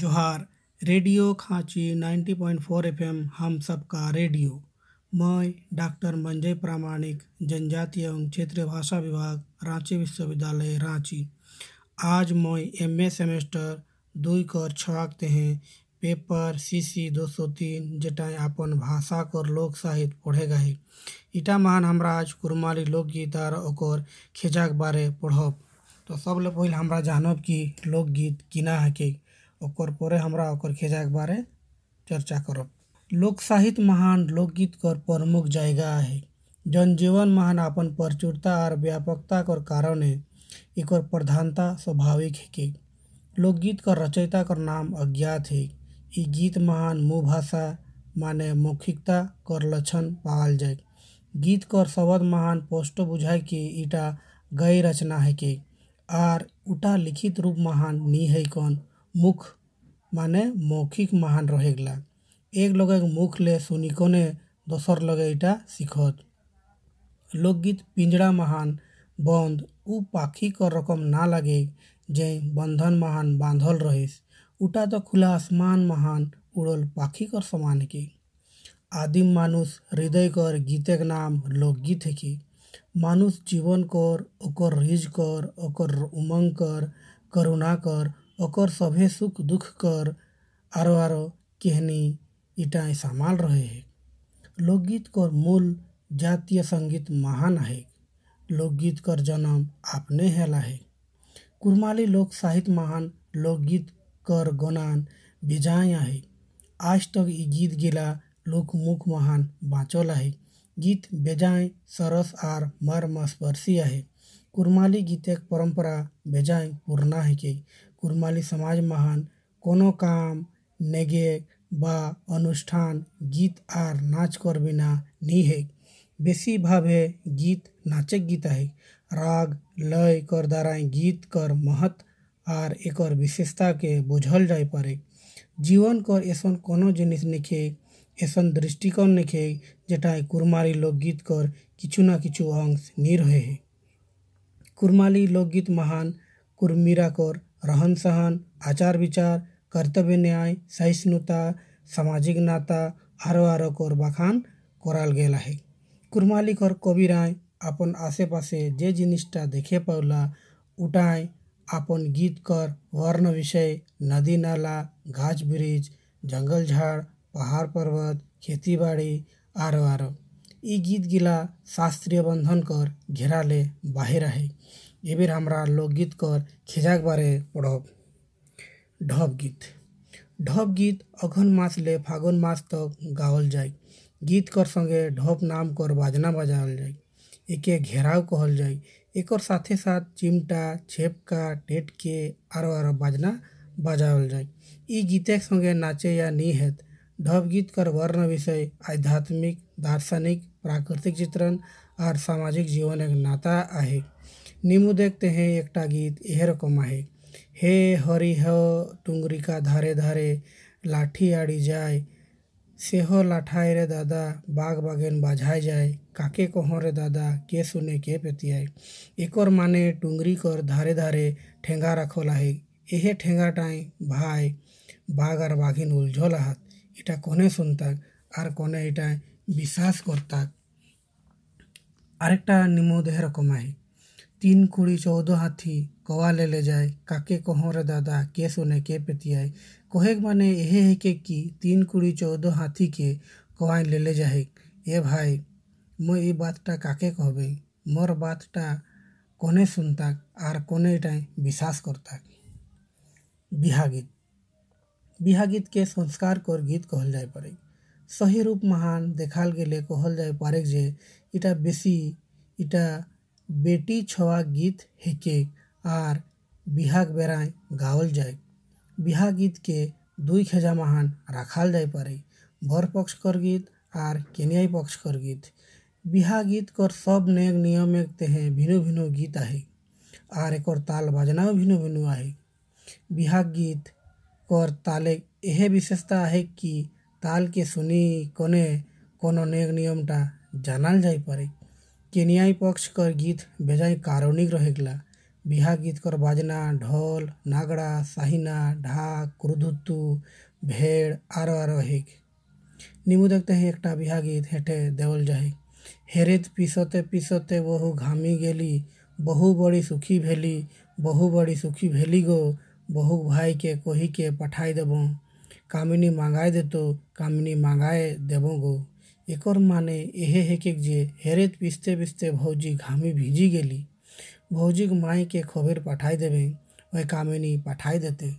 जोहार रेडियो खांची 90.4 एफएम हम सबका रेडियो मैं डॉक्टर मंजय प्रामाणिक जनजातीय एवं क्षेत्रीय भाषा विभाग रांची विश्वविद्यालय रांची आज मैं एम ए सेमेस्टर दुई कर छवाकते हैं पेपर सी सी दो सौ तीन जेटाएँ अपन भाषा कर लोक साहित्य पढ़ेगा ही इटा महान हमारा आज कुरमाली लोकगीत और ओकर खेजाक बारे पढ़ब तो सब लोग पहले हमारा जानब कि लोकगीत किना है कि ओकर पर हमरा ओकर खेजा के बारे चर्चा करब लोक साहित्य महान लोकगीत कर प्रमुख जगह है जनजीवन महान अपन प्रचुरता और व्यापकता कर कारण एक प्रधानता स्वाभाविक है कि लोकगीत कर रचयिता कर नाम अज्ञात है ये गीत महान मुँह भाषा माने मौखिकता कर लक्षण पाल जाए गीत कर शब्द महान पोस्ट बुझाए कि इटा गई रचना है कि आर उटा लिखित रूप महान नी है कौन मुख ମାନେ ମୌଖିକ୍ ମହାନ୍ ରହିଗଲା ଏକ୍ ଲଗେ ମୁଖ୍ଲେ ଶୁନିକନେ ଦଶର୍ ଲଗେ ଇଟା ଶିଖତ୍ ଲୋକଗୀତ ପିଞ୍ଜଡ଼ା ମହାନ୍ ବନ୍ଦ ଉ ପାଖିକ ରକମ୍ ନା ଲାଗେ ଯେଁ ବନ୍ଧନ୍ ମହାନ୍ ବାନ୍ଧଲ୍ ରହିସ୍ ଉଟା ତ ଖୁଲା ଆସମାନ୍ ମହାନ୍ ଉଡ଼ଲ୍ ପାଖିକର୍ ସମାନ ହେକି ଆଦିମ মানুষ ହୃଦୟକର୍ ଗୀତେକ୍ ନାମ୍ ଲୋକଗୀତ ହେକି মানুষ ଜୀବନକର୍ ଓକର୍ ରିଜକର୍ ଓକର୍ ଉମଙ୍ଗକର୍ କରୁଣାକର୍ ओकर सभे सुख दुख कर आरो आरो केहनी इटा सामाल रहे है लोकगीत कर मूल जातीय संगीत महान है लोकगीत कर जन्म आपने हेला है कुरमाली लोक साहित्य महान लोकगीत कर गुणान भेजाया है आज तक तो गीत गिला मुख महान बाँचल है गीत बेजाय सरस आर मर्मस्पर्शी है कुरमाली गीत एक परंपरा बेजाय पूर्णा है के कुरमाली समाज महान कोनो काम নেগেক বা অনুষ্ঠান গীত আর নাচ করবে না নিহেক বেশিভাবে গীত नाचक गीत है राग लय कर दाराएँ गीत कर महत्व आर एकर विशेषता के बुझल जाए पारे जीवन कर ऐसा कोनो जिनिस निखे ऐसा दृष्टिकोण निखे जेटाए कुरमारी लोकगीत कर किचु ना किचु अंश निरहे है कुरमाली लोकगीत महान कुर्मीरा कर रहन सहन आचार विचार कर्तव्य न्याय सहिष्णुता सामाजिक नाता आरो आरो कर बखान कराल गया है कुरमालिक और कबीराय अपन आसे पशे जे जिनिसा देखे पौला उठाय अपन गीत कर वर्ण विषय नदी नाला घाच ब्रिज जंगल झाड़ पहाड़ पर्वत खेती बाड़ी आरो आरो ई गीत गिला शास्त्रीय बंधन कर घेरा ले बाहर है एबेर हमरा लोकगीत कर खेजाक बारे पढ़ब ढब गीत ढब गीत अघन मास ले फागुन मास तक गावल जाए गीत कर संगे ढब नाम कर बाजना बजावल जाए एके घेराव कहल जाए एकर साथे साथ चिमटा छेपका टेटके आरो आरो बाजना बजावल जाए ई गीतक संगे नाचे या नी हेत ढब गीत कर वर्ण विषय आध्यात्मिक दार्शनिक प्राकृतिक चित्रण और सामाजिक जीवन एक नाता है निमु देखते हैं एक गीत यह रकम है हे हरिह टुंगरिका धारे धारे लाठी आड़ी जाए सेह लाठाए रे दादा बाग बागेन बाझाए जाए काके कहो रे दादा के सुने के पेतियाए एकर माने टुंगरी कर धारे धारे ठेंगा रखल है एहे ठेंगा टाए भाई बाघ आर बाघिन उलझल हाथ इटा कोने सुनताक আর কোনে এটা বিশ্বাস করতাক আরেকটা নিমদেহের কমায় তিন কুড়ি চৌদ্দ হাতি কওয়ালে লে যায় কাকে কহরে দাদা কে শুনে কে পেতিয়ায় কহেক माने यह है कि कि तीन कुड़ी चौदह हाथी के कवाएँ ले ले जाहे ए भाई মই এই বাতটা কাকে কহবে মোর বাতটা কোনে শুনতাক আর কোনে এটাই বিশ্বাস করতাক বিহা গীত বিহা গীতকে সংস্কার কর গীত কহল যাই পারে সহি রূপ মহান দেখাল গেলে কহল যাই পারে যে এটা বেশি এটা बेटी छवा गीत हेके आर बिहाग बेराय गावल जाए बिहा गीत के दुई खेजा महान राखाल जाए पारे भर पक्ष कर गीत आर केनियाई पक्ष कर गीत बिहा गीत कर सब नए नियम एक तेह भिन्नु भिन्नु गीत आहे आर एक और ताल बजना भिन्नु भिन्नु आहे बिहा गीत कर ताले यह विशेषता है कि ताल के सुनी कोने कोनो नेक नियम टा जानल जाई पारे केनियाई पक्ष कर गीत बेजाई कारुणिक रहेगला बिहा गीत कर बाजना ढोल नागड़ा साहिना ढाक क्रुधुतु भेड़ आरो आर हेक निमु देखते हैं एकटा बिहा गीत हेठे देवल जाए हेरेत पिसोते पीसते बहु घामी गेली बहु बड़ी सुखी भेली बहु बड़ी सुखी भेली गो बहु भाई के कोही के पठाई देबो कामिनी मांगाए देतो कामिनी मांगाए देबो गो एकर माने एहे है कि जे हेरेत बिस्ते बिस्ते भौजी घामी भीजी गेली भौजी माई के खबेर पठाई देवे वह कामिनी पठाई देते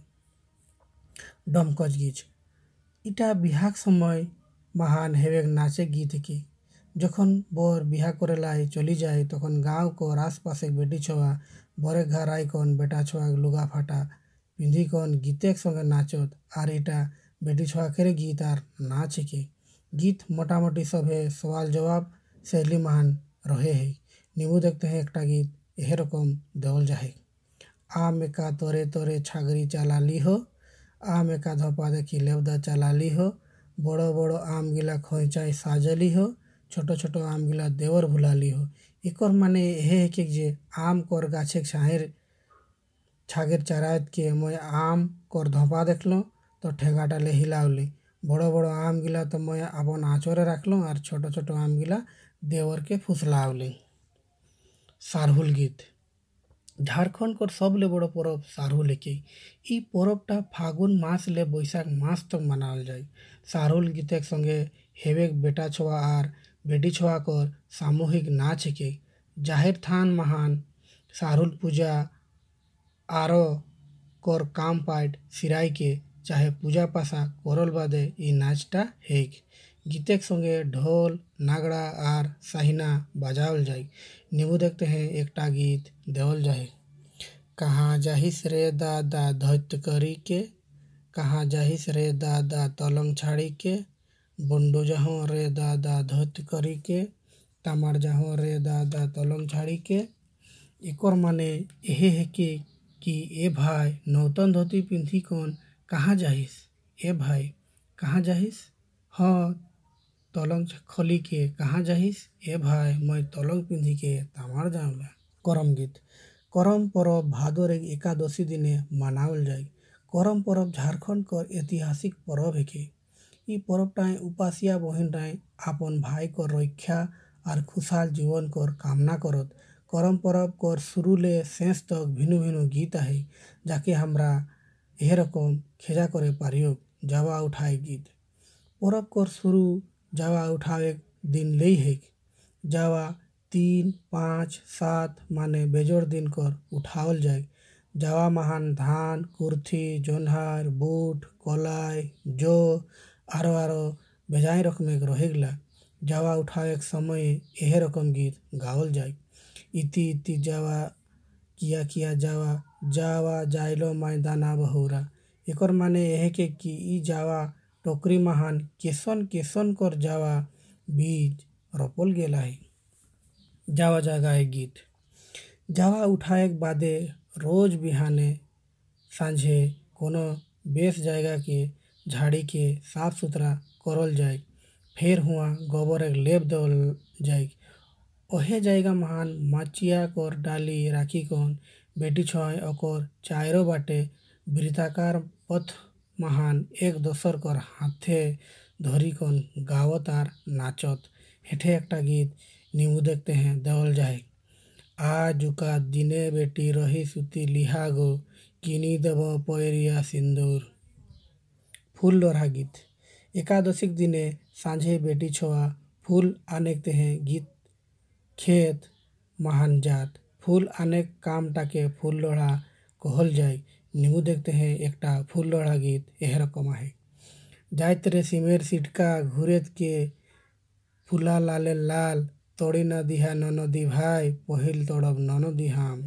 डमकज गीच इटा बिहाक समय महान हेवे नाचे गीत की যখন বর বিহা করে লাই চলি যায় তখন গাঁও কর আশপাশে বেটি ছোয়া বরে ঘর আইকন বেটা ছোয়া লুগা ফাটা পিঁধিকন গীতের সঙ্গে নাচত আর এটা বেটি ছোয়াকের গীত আর নাচ কি गीत मोटामोटी सब है सवाल जवाब शैली महान रहे है नींबू देखते हैं एक गीत यह रकम देवल जाहे आम एका तोरे तोरे छागरी चला ली हो आम एका धपा देखी लेवदा चला ली हो बड़ो बड़ो आम गिला खोचाई साजली हो छोटो छोटो आम गिला देवर भुला ली हो एक और माने यह है कि जे आम कर गाछे छाहिर छागिर चरायत के मैं आम कर धपा लो तो ठेगाटा ले हिलावली বড় বড় আমগুলা তো মই আবন আঁচড়ে রাখলাম আর ছোট ছোট আমগুলা দেওয়ারকে ফুসলাওলি সারহুল গীত ঝাড়খণ্ডর সবলে বড় পরব সারহুলকে এই পরবটা ফাগুন মাসলে বৈশাখ মাস তক মানাল যায় সারহুল গীতের সঙ্গে হেবেক বেটা ছোয়া আর বেটি ছোয়াকর সামূহিক নাচকে জাহের থান মহান সারহুল পূজা আরও কর কাম পাইট সিরাইকে चाहे पूजा पासा करल बादे ई नाचटा हेक गीतेक संगे ढोल नागड़ा आर साहिना बजावल जाए नींबू देखते हैं एकटा गीत देवल जाए कहाँ जाहिस रे दादा धत करी के कहाँ जाहिस रे दादा तलम छाड़ी के बंडो जहो रे दादा धत करी के तमार जहो रे दादा तलम छाड़ी के एक माने यही है कि कि ए भाई नौतन धोती पिंधी कौन कहाँ जाहिस ए भाई कहाँ जाहिस हाँ तलंग खली के कहाँ जाहिस ए भाई मैं तलंग पिंधि के तामार जाऊँगा करम गीत करम परब भादर एकादशी दिने मनावल जाए करम परब झारखंड कर ऐतिहासिक परब है इ परब टाएँ उपासिया बहन टाएँ अपन भाई कर रक्षा और खुशहाल जीवन कर कामना करत करम परब कर शुरू ले शेष तक भिन्न भिन्न गीत है जाके हमरा এরকম খেজা করে পারিও যাওয়া উঠায় গীত পরব কর শুরু যাওয়া উঠাও এক दिन लेई है जावा तीन पाँच सात माने बेजोड़ दिन कर उठावल जाए जावा महान धान कुर्थी जोन्हार बूट कलाई जो आरो आरो बेजाय रकम एक रहेगला जावा उठाव एक समय एहे रकम गीत गावल जाए इति इति जावा किया किया जावा जावा जायलो दाना बहुरा एकर माने यह के कि ई जावा टोकरी महान केसन केसन कर जावा बीज रोपल गेला है जावा जागा है गीत जावा उठाए बादे रोज बिहाने सांझे कोनो बेस जाएगा के झाड़ी के साफ सुथरा करल जाए फिर हुआ गोबर एक लेप दल जाए ओहे ᱚᱦᱮ महान माचिया कोर डाली राखी कोन बेटी छय ओकर चायरो बाटे वृताकार पथ महान एक दोसर कर हाथे धरी कोन गावत आर नाचत हेठे एकटा गीत नीमू देखते हैं देवल जाए जुका दिने बेटी रही सुती लिहा गो किनी देव पैरिया सिंदूर फूल लोरा गीत एकादशी दिने सांझे बेटी छोआ फूल आनेकते हैं गीत खेत महानजात फूल अनेक कामटाके फूल लोढ़ा कहल जाए निमू देखते हैं एक फूल लोढ़ा गीत यह रकम है जाइत सीमेर सिमेर सिटका घूरत के फूला लाले लाल तोड़ी न दिहा नन दी भाई पहिल तड़ब नन दिहाम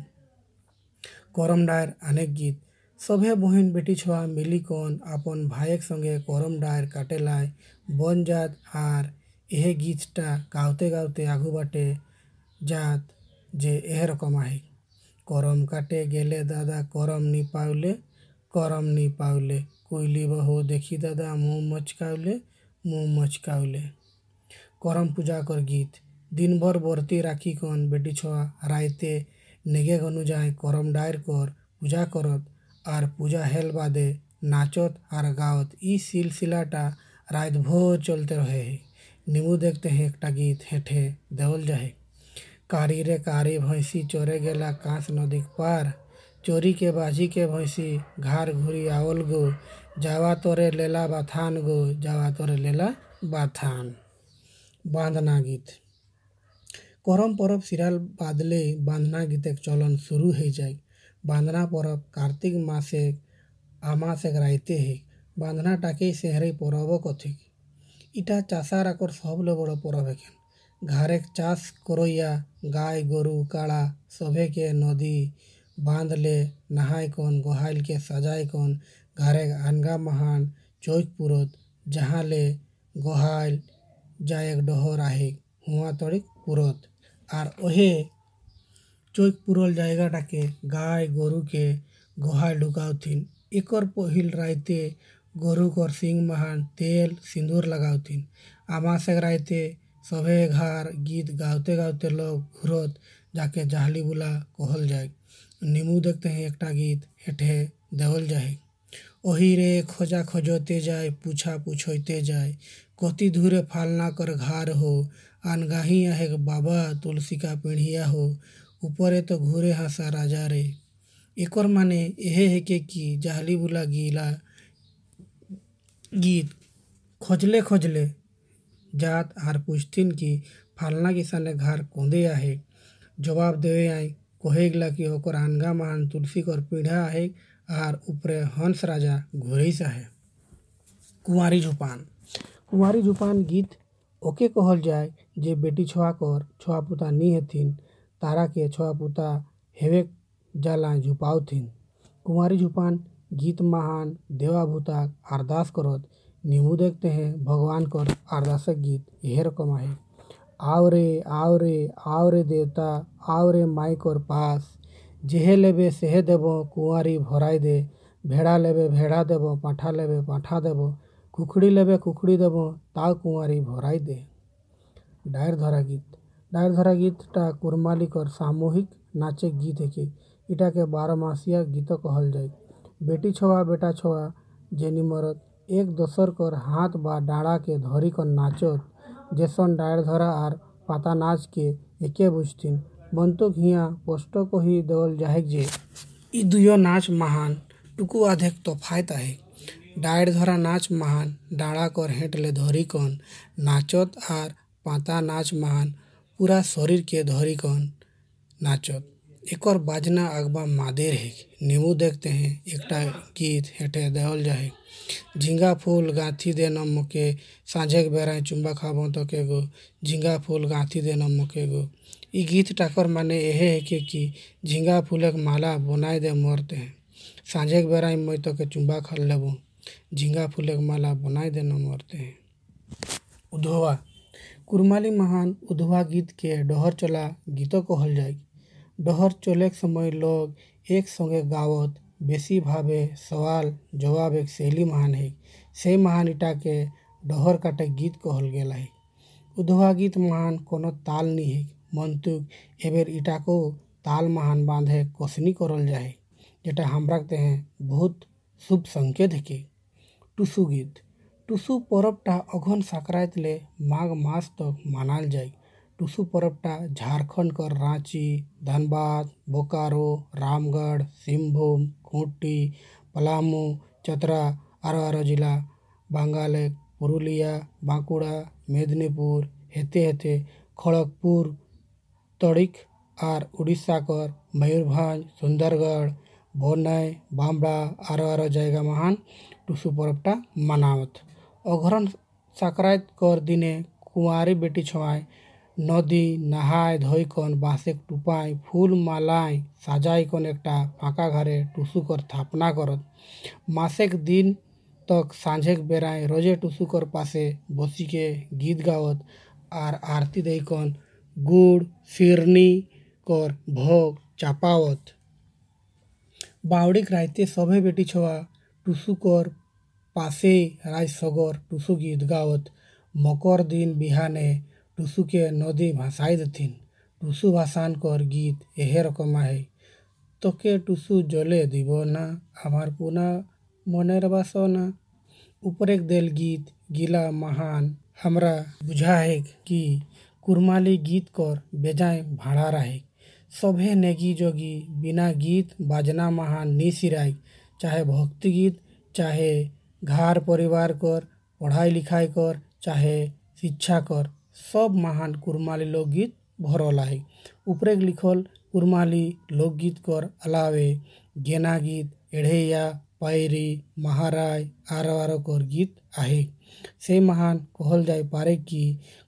करम डायर अनेक गीत सभे बहन बेटी छुआ मिली कौन अपन भाईक संगे करम डायर काटे लाए बन जात हार यह गीतटा गावते गावते आगू बाटे जात जे এরকম আহে करम काटे गेले दादा करम নি पावले करम নি পাউলে কইলি বহো देखी दादा मुँह मचकाउले मुँह मचकाउले करम पूजा कर गीत दिन भर बरती राखी कन बेटी छुआ रायते नेगे गनु जाए करम डायर कर पूजा करत আর पूजा हेल বাদে नाचत আর गावत ই সিলসিলাটা रात भोर चलते रहे निमू देखते हैं एक गीत हेठे देवल जाए কারিরে কারি कारी চরে গেলা गेला कांस পার पार चोरी के बाजी के भइसी घार घुरी आवल गो जावा तोरे लेला बाथान गो जावा तोरे लेला बाथान बांधना করম পরব সিরাল বাঁধলে বাঁধনা গীতের চলন শুরু হয়ে যায় বাঁধনা পরব কার্তিক মাসে আমাসে রাইতে হে বাঁধনাটাকেই সেহরে পরব কথিক এটা চাষার আকর সবলে বড় পরব এখানে घरे चाষ करोइया गाय गोरु काड़ा सभे नदी बांध ले नहाय कौन गोहायल के सजाय कौन घारेक आनगा महान चोईक पुरोत जहाँ ले गोहायल जायक डोहर आहे हुआ तड़िक पुरोत और ओहे चोईक पुरल जगह के गाय गोरु के गोहाल ढुकाउथिन एक पहिल रायते गोरु कर सिंह महान तेल सिंदूर लगाउथिन थीन से रायते घर गीत गाते गाते लोग घुरत जाके जाहली बुला कहल जाए निमू देखते हैं एकटा गीत हेठे देवल जाए ओही रे खोजा खोजते जाए पूछा पूछते जाए कति धूरे फालना कर घर हो अनगाही है बाबा तुलसी का पीढ़िया हो ऊपरे तो घूरे हसा राजा रे एकर माने यह है के कि जाहली बुला गीला गीत खोजले खोजले जात आर पूछतिन कि फलना किसान घर कोंदे आहे जवाब देवे आई कहेगला कि ओकर आनगा महान तुलसी कर पीढ़ा आहे आर ऊपरे हंस राजा घोरैस आहे कुंवारी झुपान कुंवारी झुपान गीत ओके कहल जाए जे बेटी छुआ कर छुआ पुता नी हथिन तारा के छुआ पुता हेवे जाला झुपावथिन कुंवारी झुपान गीत महान देवाभूता अरदास करत ನೀವು देखते हैं भगवान को आरदासक गीत यह रकम है आओ रे आओ रे आओ रे देवता आओ रे माई कोर पास जेहे लेबे सेहे देव कुआरी भराई दे भेड़ा लेबे भेड़ा देव पाठा लेबे पाठा देव कुखड़ी लेबे कुखड़ी देव ता कुआरी भराई दे डायर धरा गीत डायर धरा गीतटा कुरमालिकर सामूहिक नाचे गीत है कि इटा के बारमासिया गीत कहल जाए बेटी छवा बेटा छवा जेनी मरत एक दोसर कर हाथ बा डाड़ा के धरी कर नाचत जैसन डायर धरा आर पाता नाच के एके बुझथिन। बंटोक हियाँ स्पष्ट ही देवल जाहे जे ई दुयो नाच महान टुकु तो फायत है डाँड़ धरा नाच महान डाड़ा कर धरी कन नाचत आर पाता नाच महान पूरा शरीर के कन नाचत। एकर बाजना अगबा मादेर है नींबू देखते हैं एकटा गीत हेठे देवल जाए झिंगा फूल गाँथी दे नम के साँझे बेरा चुम्बा खाब तो के गो झिंगा फूल गाँथी दे नम के गो ई गीत टाकर माने यह है कि कि फूल फूलक माला बनाए दे मरते हैं साँझे के बेरा तो के चुम्बा खा लेबो फूल फूलक माला बनाए दे न मरते हैं उधवा कुरमाली महान उधवा गीत के डोहर चला गीतों को हल जाएगी डहर चलेक समय लोग एक संगे गावत बेसी भावे सवाल जवाब एक शैली महान है से महान के डहर काटे गीत कहल गया है उधवा गीत महान कोनो ताल नहीं है मंतुक एबेर इटा को ताल महान बांध है कोसनी करल जाए जेटा हम रखते हैं बहुत शुभ संकेत है कि टुसु गीत टुसु पर्वटा अघन संक्रांति ले माघ मास तक तो मानाल जाए टुसु परबटा झारखंड कर रांची धनबाद बोकारो रामगढ़ सिंहभूम खूंटी पलामू चतरा आरो जिला बांगालेक पुरुलिया बांकुड़ा मेदिनीपुर हेते हेते खड़गपुर तड़िक आर उड़ीसा कर मयूरभ सुंदरगढ़ बोनई बामड़ा आर आर जगह महान टुसु परबटा मनावत अघरन सक्रायत कर दिने कुंवारी बेटी छुआएं নদী নাহায় ধইকন বাঁশেক টুপায় ফুল মালায় সাজাইকন একটা ফাঁকা ঘরে টুসুকর থাপনা করত মাসেক দিন তক সাঁঝেক বেড়ায় রোজে টুসুকর পাশে বসিকে গীত গাওত আর আরতি দেইকন গুড় ফিরনি কর ভোগ চাপাওত বাউড়িক রাইতে সবে বেটি ছোয়া টুসুকর পাশেই রাজসগর টুসু গীত গাওত মকর দিন বিহানে टुसु के नदी টুসুকে নদী ভাসাই দেথিন টুসু ভাসানকর গীত এহে রকমা হে टुसु जले জলে ना না আমার मन মনের বাসনা উপরেক दिल गीत गीला महान हमरा बुझा है कि कुरमाली गीत कर बेजाय भाड़ा रहे सभे नेगी जोगी बिना गीत बाजना महान नी सिराय चाहे भक्ति गीत चाहे घर परिवार कर पढ़ाई लिखाई कर चाहे शिक्षा कर सब महान कुरमाली लोकगीत भरल है ऊपर लिखल कुरमाली लोकगीत कर अलावे गेना गीत एढ़ैया पायरी महाराय आर आर कर गीत आहे से महान कहल जाए पारे कि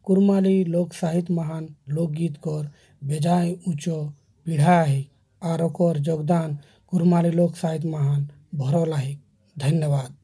कुरमाली लोक साहित्य महान लोकगीत कर बेजाय उच्च पीढ़ा है आर कर योगदान कुरमाली लोक साहित्य महान भरल है धन्यवाद